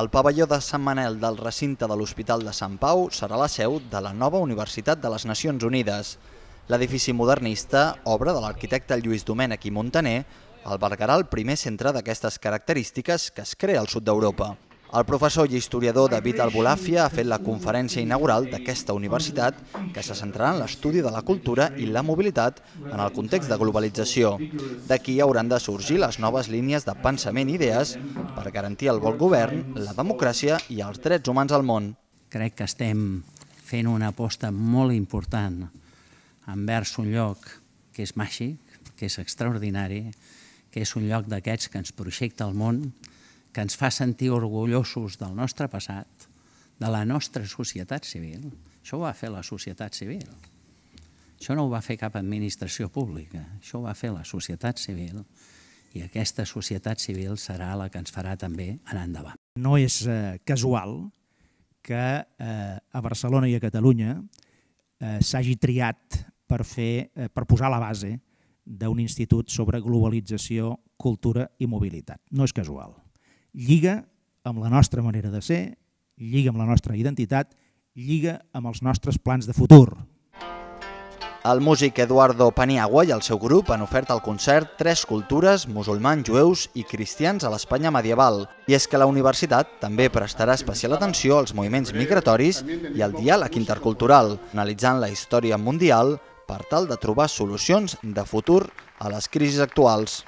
El pavelló de Sant Manel del recinte de l'Hospital de Sant Pau serà la seu de la nova Universitat de les Nacions Unides. L'edifici modernista, obra de l'arquitecte Lluís Domènech i Montaner, albergarà el primer centre d'aquestes característiques que es crea al sud d'Europa. El professor i historiador David Albolàfia ha fet la conferència inaugural d'aquesta universitat que se centrarà en l'estudi de la cultura i la mobilitat en el context de globalització. D'aquí hauran de sorgir les noves línies de pensament i idees per garantir el bon govern, la democràcia i els drets humans al món. Crec que estem fent una aposta molt important envers un lloc que és màgic, que és extraordinari, que és un lloc d'aquests que ens projecta el món, que ens fa sentir orgullosos del nostre passat, de la nostra societat civil. Això ho va fer la societat civil. Això no ho va fer cap administració pública, això ho va fer la societat civil i aquesta societat civil serà la que ens farà també anar endavant. No és eh, casual que eh, a Barcelona i a Catalunya eh, s'hagi triat per, fer, eh, per posar la base d'un institut sobre globalització, cultura i mobilitat. No és casual lliga amb la nostra manera de ser, lliga amb la nostra identitat, lliga amb els nostres plans de futur. El músic Eduardo Paniagua i el seu grup han ofert al concert tres cultures, musulmans, jueus i cristians a l'Espanya medieval. I és que la universitat també prestarà especial atenció als moviments migratoris i al diàleg intercultural, analitzant la història mundial per tal de trobar solucions de futur a les crisis actuals.